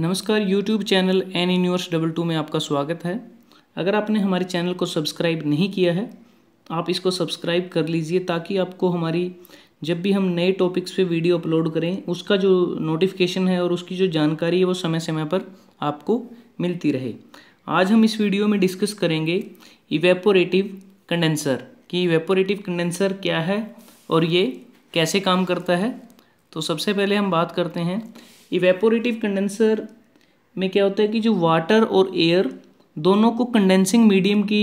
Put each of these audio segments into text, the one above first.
नमस्कार YouTube channel engineers double two में आपका स्वागत है अगर आपने हमारे चैनल को सब्सक्राइब नहीं किया है तो आप इसको सब्सक्राइब कर लीजिए ताकि आपको हमारी जब भी हम नए टॉपिक्स पे वीडियो अपलोड करें उसका जो नोटिफिकेशन है और उसकी जो जानकारी है वो समय समय पर आपको मिलती रहे आज हम इस वीडियो में डिस्कस करेंगे इवेपोरेटिव कंडेंसर कि इवेपोरेटिव कंडेंसर क्या है और ये कैसे काम करता है तो सबसे पहले हम बात करते हैं इवेपोरेटिव कंडेंसर में क्या होता है कि जो वाटर और एयर दोनों को कंडेंसिंग मीडियम की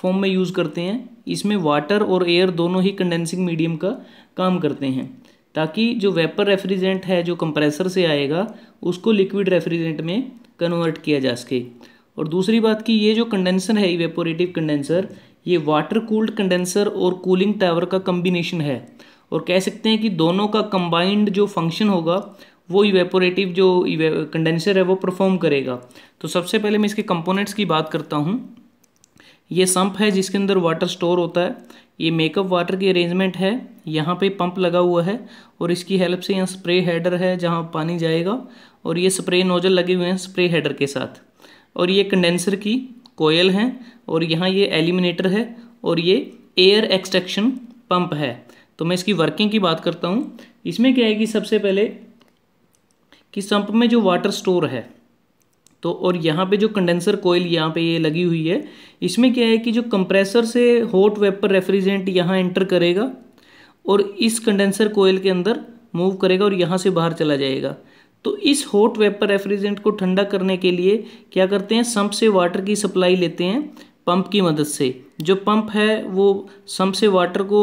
फॉर्म में यूज़ करते हैं इसमें वाटर और एयर दोनों ही कंडेंसिंग मीडियम का काम करते हैं ताकि जो वेपर रेफ्रिजरेंट है जो कंप्रेसर से आएगा उसको लिक्विड रेफ्रिजरेंट में कन्वर्ट किया जा सके और दूसरी बात कि ये जो कंडेंसर है इवेपोरेटिव कंडेंसर ये वाटर कूल्ड कंडेंसर और कूलिंग टावर का कम्बिनेशन है और कह सकते हैं कि दोनों का कंबाइंड जो फंक्शन होगा वो इवेपोरेटिव जो कंडेंसर है वो परफॉर्म करेगा तो सबसे पहले मैं इसके कंपोनेंट्स की बात करता हूँ ये संप है जिसके अंदर वाटर स्टोर होता है ये मेकअप वाटर की अरेंजमेंट है यहाँ पे पंप लगा हुआ है और इसकी हेल्प से यहाँ स्प्रे हेडर है जहाँ पानी जाएगा और ये स्प्रे नोजल लगे हुए हैं स्प्रे हेडर के साथ और ये कंडेंसर की कोयल हैं और यहाँ ये एलिमिनेटर है और ये एयर एक्सट्रैक्शन पंप है तो मैं इसकी वर्किंग की बात करता हूँ इसमें क्या है कि सबसे पहले कि संप में जो वाटर स्टोर है तो और यहाँ पे जो कंडेंसर कोयल यहाँ पे ये लगी हुई है इसमें क्या है कि जो कंप्रेसर से हॉट वेपर रेफ्रिजरेंट यहाँ एंटर करेगा और इस कंडेंसर कोयल के अंदर मूव करेगा और यहाँ से बाहर चला जाएगा तो इस हॉट वेपर रेफ्रिजरेंट को ठंडा करने के लिए क्या करते हैं सम्प से वाटर की सप्लाई लेते हैं पंप की मदद से जो पंप है वो सम्प से वाटर को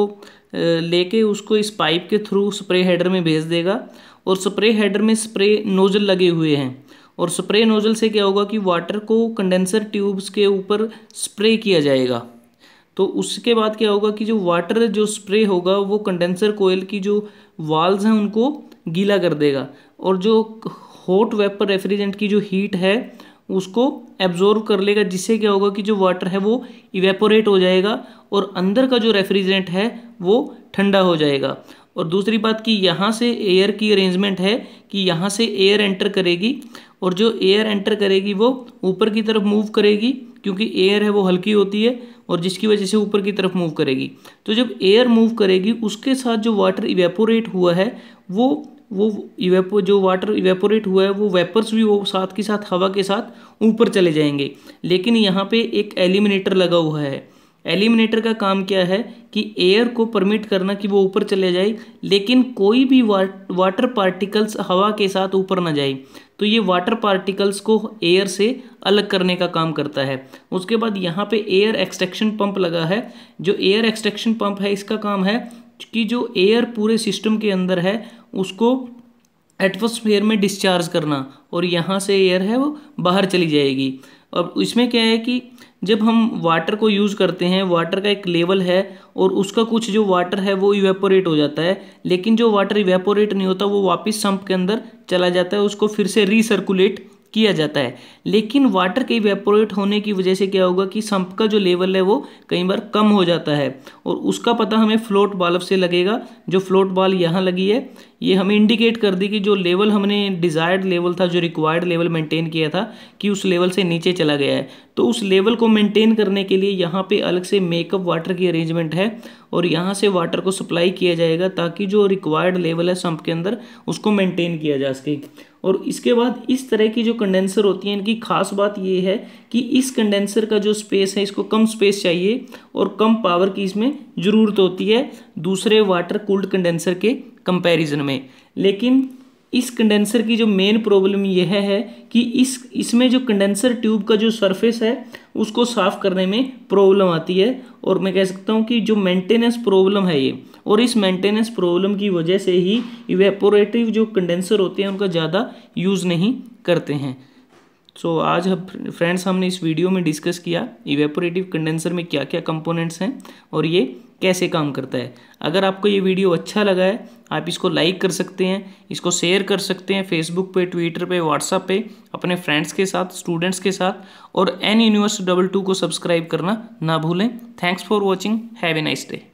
लेके उसको इस पाइप के थ्रू स्प्रे हेडर में भेज देगा और स्प्रे हेडर में स्प्रे नोज़ल लगे हुए हैं और स्प्रे नोज़ल से क्या होगा कि वाटर को कंडेंसर ट्यूब्स के ऊपर स्प्रे किया जाएगा तो उसके बाद क्या होगा कि जो वाटर जो स्प्रे होगा वो कंडेंसर कोयल की जो वाल्स हैं उनको गीला कर देगा और जो हॉट वेपर रेफ्रिजरेंट की जो हीट है उसको एब्जॉर्व कर लेगा जिससे क्या होगा कि जो वाटर है वो इवेपोरेट हो जाएगा और अंदर का जो रेफ्रिजरेंट है वो ठंडा हो जाएगा और दूसरी बात कि यहाँ से एयर की अरेंजमेंट है कि यहाँ से एयर एंटर करेगी और जो एयर एंटर करेगी वो ऊपर की तरफ मूव करेगी क्योंकि एयर है वो हल्की होती है और जिसकी वजह से ऊपर की तरफ मूव करेगी तो जब एयर मूव करेगी उसके साथ जो वाटर इवेपोरेट हुआ है वो वो इवेपो जो वाटर इवेपोरेट हुआ है वो वेपर्स भी वो साथ के साथ हवा के साथ ऊपर चले जाएंगे लेकिन यहाँ पे एक एलिमिनेटर लगा हुआ है एलिमिनेटर का काम क्या है कि एयर को परमिट करना कि वो ऊपर चले जाए लेकिन कोई भी वाट, वाटर पार्टिकल्स हवा के साथ ऊपर ना जाए तो ये वाटर पार्टिकल्स को एयर से अलग करने का काम करता है उसके बाद यहाँ पे एयर एक्सट्रैक्शन पंप लगा है जो एयर एक्सट्रैक्शन पंप है इसका काम है कि जो एयर पूरे सिस्टम के अंदर है उसको एटमोसफेयर में डिस्चार्ज करना और यहाँ से एयर है वो बाहर चली जाएगी अब इसमें क्या है कि जब हम वाटर को यूज़ करते हैं वाटर का एक लेवल है और उसका कुछ जो वाटर है वो इवेपोरेट हो जाता है लेकिन जो वाटर इवेपोरेट नहीं होता वो वापस संप के अंदर चला जाता है उसको फिर से रिसर्कुलेट किया जाता है लेकिन वाटर के इवेपोरेट होने की वजह से क्या होगा कि संप का जो लेवल है वो कई बार कम हो जाता है और उसका पता हमें फ्लोट बाल्ब से लगेगा जो फ्लोट बाल यहाँ लगी है ये हमें इंडिकेट कर दी कि जो लेवल हमने डिज़ायर्ड लेवल था जो रिक्वायर्ड लेवल मेंटेन किया था कि उस लेवल से नीचे चला गया है तो उस लेवल को मेंटेन करने के लिए यहाँ पे अलग से मेकअप वाटर की अरेंजमेंट है और यहाँ से वाटर को सप्लाई किया जाएगा ताकि जो रिक्वायर्ड लेवल है सम्प के अंदर उसको मेंटेन किया जा सके और इसके बाद इस तरह की जो कंडेंसर होती हैं इनकी खास बात ये है कि इस कंडेंसर का जो स्पेस है इसको कम स्पेस चाहिए और कम पावर की इसमें ज़रूरत होती है दूसरे वाटर कूल्ड कंडेंसर के कंपैरिजन में लेकिन इस कंडेंसर की जो मेन प्रॉब्लम यह है कि इस इसमें जो कंडेंसर ट्यूब का जो सरफेस है उसको साफ़ करने में प्रॉब्लम आती है और मैं कह सकता हूँ कि जो मेंटेनेंस प्रॉब्लम है ये और इस मेंटेनेंस प्रॉब्लम की वजह से ही इवेपोरेटिव जो कंडेंसर होते हैं उनका ज़्यादा यूज़ नहीं करते हैं सो so, आज हम फ्रेंड्स हमने इस वीडियो में डिस्कस किया इवेपोरेटिव कंडेंसर में क्या क्या कंपोनेंट्स हैं और ये कैसे काम करता है अगर आपको ये वीडियो अच्छा लगा है आप इसको लाइक कर सकते हैं इसको शेयर कर सकते हैं फेसबुक पे ट्विटर पे व्हाट्सअप पे अपने फ्रेंड्स के साथ स्टूडेंट्स के साथ और एन यूनिवर्स डबल टू को सब्सक्राइब करना ना भूलें thanks for watching have a nice day